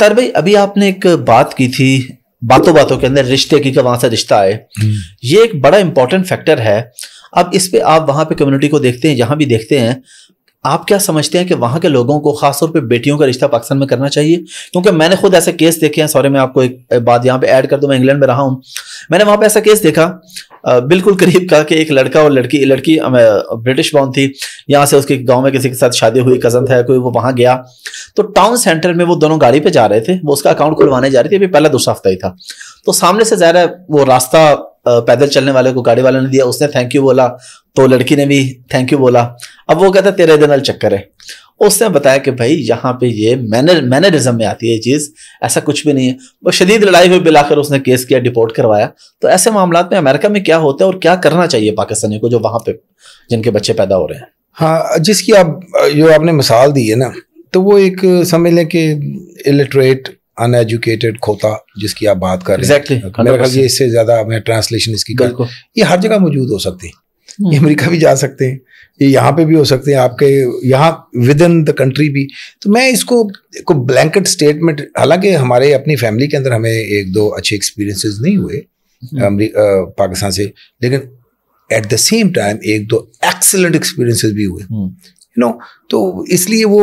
तार भाई अभी आपने एक बात की थी बातों बातों के अंदर रिश्ते की वहां से रिश्ता आए हम्म। ये एक बड़ा इंपॉर्टेंट फैक्टर है अब इस पे आप वहां पे कम्युनिटी को देखते हैं जहां भी देखते हैं आप क्या समझते हैं कि वहां के लोगों को खासतौर पे बेटियों का रिश्ता पाकिस्तान में करना चाहिए क्योंकि मैंने खुद ऐसे केस देखे हैं सॉरी मैं आपको एक बात यहाँ पे ऐड कर दूं मैं इंग्लैंड में रहा हूँ मैंने वहां पे ऐसा केस देखा बिल्कुल करीब का कि एक लड़का और लड़की लड़की ब्रिटिश बाउंड थी यहाँ से उसके गाँव में किसी के साथ शादी हुई कजन था कोई वो वहां गया तो टाउन सेंटर में वो दोनों गाड़ी पे जा रहे थे वो उसका अकाउंट खुलवाने जा रही थी अभी पहला दूसरा हफ्ता ही था तो सामने से ज़ाहिर है वो रास्ता पैदल चलने वाले को गाड़ी वाले ने दिया उसने थैंक यू बोला तो लड़की ने भी थैंक यू बोला अब वो कहता तेरे दिन चक्कर है तो उसने बताया कि भाई यहाँ पे ये मैनर मैनरिज्म में आती है ये चीज़ ऐसा कुछ भी नहीं है वो शदीद लड़ाई हुई बिलाकर उसने केस किया डिपोर्ट करवाया तो ऐसे मामला में अमेरिका में क्या होता है और क्या करना चाहिए पाकिस्तानी को जो वहाँ पे जिनके बच्चे पैदा हो रहे हैं हाँ जिसकी आप जो आपने मिसाल दी है ना तो वो एक समझ लें कि इलिटरेट अनएजुकेटेड खोता जिसकी आप बात कर रहे हैं exactly, इससे ज़्यादा मैं ट्रांसलेशन इसकी कर ये हर जगह मौजूद हो सकती है ये हम्म। अमेरिका भी जा सकते हैं ये यहाँ पे भी हो सकते हैं आपके यहाँ विद इन द कंट्री भी तो मैं इसको को ब्लैंकेट स्टेटमेंट हालांकि हमारे अपनी फैमिली के अंदर हमें एक दो अच्छे एक्सपीरियंसेस नहीं हुए हम्म। पाकिस्तान से लेकिन एट द सेम टाइम एक दो एक्सलेंट एक्सपीरियंसेस भी हुए हम्म। नो तो इसलिए वो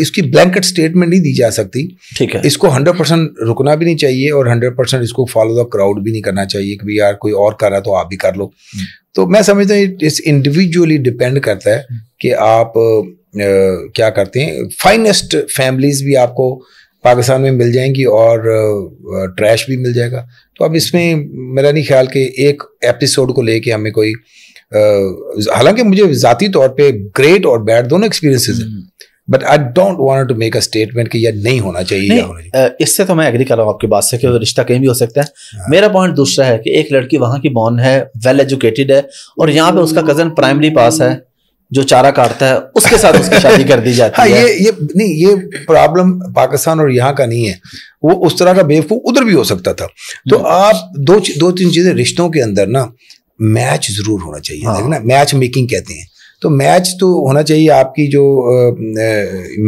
इसकी ब्लैंकेट स्टेटमेंट नहीं दी जा सकती ठीक है इसको हंड्रेड परसेंट रुकना भी नहीं चाहिए और हंड्रेड परसेंट इसको फॉलो द क्राउड भी नहीं करना चाहिए कि यार कोई और कर रहा तो आप भी कर लो हम्म। तो मैं समझता हूँ इट्स इंडिविजुअली डिपेंड करता है हम्म। कि आप आ, क्या करते हैं फाइनेस्ट फैमिलीज भी आपको पाकिस्तान में मिल जाएंगी और ट्रैश भी मिल जाएगा तो अब इसमें मेरा नहीं ख्याल कि एक एपिसोड को लेके हमें कोई हालांकि मुझे जाती तौर पे ग्रेट और बैड दोनों एक्सपीरियंसेस हैं but I don't want to make a statement कि यह नहीं होना चाहिए नहीं, होना चाहिए इससे तो मैं एग्री कर रहा हूँ आपकी बात से कि रिश्ता कहीं भी हो सकता है हाँ। मेरा पॉइंट दूसरा है कि एक लड़की वहाँ की बॉर्न है वेल एजुकेटेड है और यहाँ पे उसका कजन प्राइमरी पास है जो चारा काटता है उसके साथ उसकी शादी कर दी जाती हाँ, है ये ये नहीं ये प्रॉब्लम पाकिस्तान और यहाँ का नहीं है वो उस तरह का बेवकूफ उधर भी हो सकता था तो हम्म। आप दो दो तीन चीजें रिश्तों के अंदर ना मैच जरूर होना चाहिए हाँ। ना मैच मेकिंग कहते हैं तो मैच तो होना चाहिए आपकी जो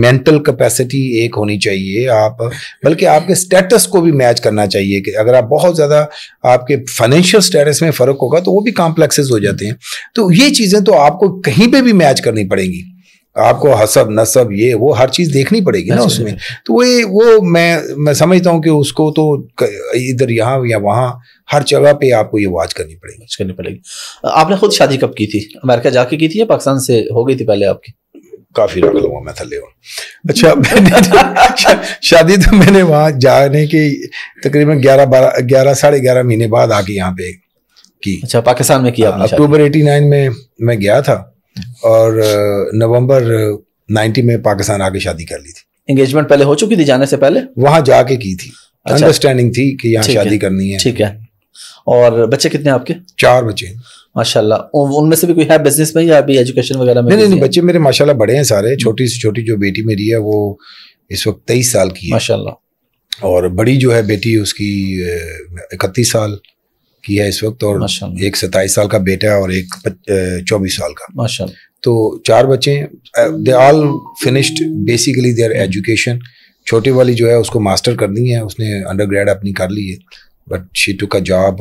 मेंटल uh, कैपेसिटी एक होनी चाहिए आप बल्कि आपके स्टेटस को भी मैच करना चाहिए कि अगर आप बहुत ज़्यादा आपके फाइनेंशियल स्टेटस में फ़र्क होगा तो वो भी कॉम्प्लेक्सेस हो जाते हैं तो ये चीज़ें तो आपको कहीं पे भी मैच करनी पड़ेंगी आपको हसब नसब ये वो हर चीज़ देखनी पड़ेगी ना हाँ उसमें हाँ तो वो वो मैं मैं समझता हूँ कि उसको तो इधर यहाँ या वहाँ हर जगह पे आपको ये वाच करनी पड़ेगी वाच करनी पड़ेगी आपने खुद शादी कब की थी अमेरिका जाके की थी या पाकिस्तान से हो गई थी पहले आपकी काफ़ी रख लूँगा मैं थल अच्छा मैंने तो शादी तो मैंने वहाँ जाने के तकरीबन ग्यारह बारह ग्यारह साढ़े ग्यारह महीने बाद आके यहाँ पे की अच्छा पाकिस्तान में किया हाँ, अक्टूबर एटी नाइन में मैं गया था और नवंबर नाइनटी में पाकिस्तान आके शादी कर ली थी एंगेजमेंट पहले हो चुकी थी जाने से पहले वहाँ जाके की थी अंडरस्टैंडिंग अच्छा। थी कि यहाँ शादी करनी है ठीक है और बच्चे कितने आपके चार बच्चे माशाल्लाह उनमें से भी कोई है बिजनेस में या अभी एजुकेशन वगैरह में नहीं नहीं, नहीं बच्चे मेरे माशाल्लाह बड़े हैं सारे छोटी से छोटी जो बेटी मेरी है वो इस वक्त तेईस साल की है माशाल्लाह और बड़ी जो है बेटी उसकी इकतीस साल की है इस वक्त और एक सताईस साल का बेटा है और एक चौबीस साल का माशा तो चार बच्चे they all finished basically their education छोटी वाली जो है उसको मास्टर करनी है उसने अंडर ग्रेड अपनी कर ली है बट शी टू का job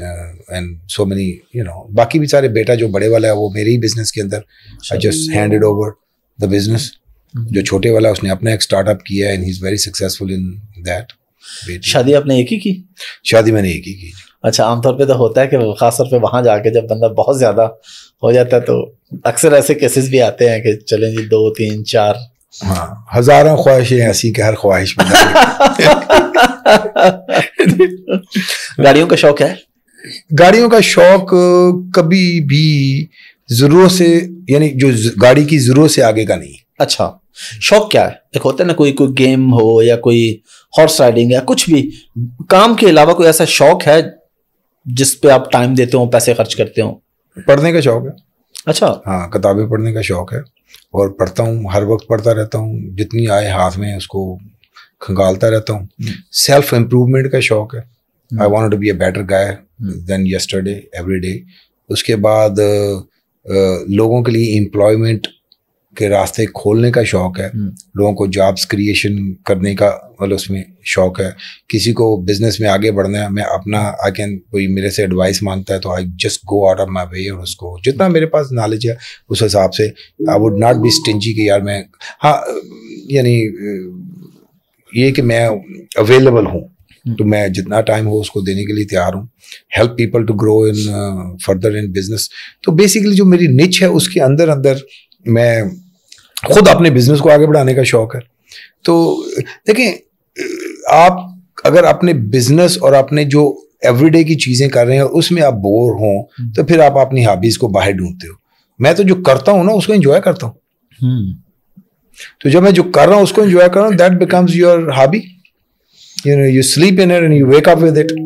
and so many you know बाकी भी सारे बेटा जो बड़े वाला है वो मेरे ही बिजनेस के अंदर I just handed over the business जो छोटे वाला उसने अपना एक स्टार्टअप किया and he is very successful in that शादी आपने एक ही की शादी मैंने एक ही की अच्छा आमतौर पे तो होता है कि खासतौर पे वहाँ जाके जब बंदा बहुत ज़्यादा हो जाता है तो अक्सर ऐसे केसेस भी आते हैं कि चलें जी दो तीन चार हाँ हजारों ख्वाहिशें ऐसी कि हर ख्वाहिश में गाड़ियों का शौक है गाड़ियों का शौक कभी भी जरूरत से यानी जो गाड़ी की जरूरत से आगे का नहीं अच्छा शौक क्या है एक होता है ना कोई कोई गेम हो या कोई हॉर्स राइडिंग या कुछ भी काम के अलावा कोई ऐसा शौक है जिस पे आप टाइम देते हो पैसे खर्च करते हो पढ़ने का शौक है अच्छा हाँ किताबें पढ़ने का शौक है और पढ़ता हूँ हर वक्त पढ़ता रहता हूँ जितनी आए हाथ में उसको खंगालता रहता हूँ सेल्फ इम्प्रूवमेंट का शौक है I want to be a better guy than yesterday every day उसके बाद लोगों के लिए एम्प्लॉयमेंट के रास्ते खोलने का शौक है हम्म। लोगों को जॉब्स क्रिएशन करने का मतलब उसमें शौक है किसी को बिजनेस में आगे बढ़ना है मैं अपना आई कैन कोई मेरे से एडवाइस मांगता है तो I just go out of my way और उसको जितना मेरे पास नॉलेज है उस हिसाब से I would not be stingy कि यार मैं हाँ यानी ये कि मैं अवेलेबल हूँ हम्म। तो मैं जितना टाइम हो उसको देने के लिए तैयार हूँ help people to grow in further in business तो बेसिकली जो मेरी निच है उसके अंदर अंदर मैं खुद अपने बिजनेस को आगे बढ़ाने का शौक है तो देखें आप अगर अपने बिजनेस और अपने जो एवरीडे की चीज़ें कर रहे हैं और उसमें आप बोर हों हम्म। तो फिर आप अपनी हॉबीज़ को बाहर ढूंढते हो मैं तो जो करता हूँ ना उसको इंजॉय करता हूँ हम्म। तो जब मैं जो कर रहा हूँ उसको एंजॉय कर रहा हूँ that becomes your hobby you know you sleep in it and you wake up with it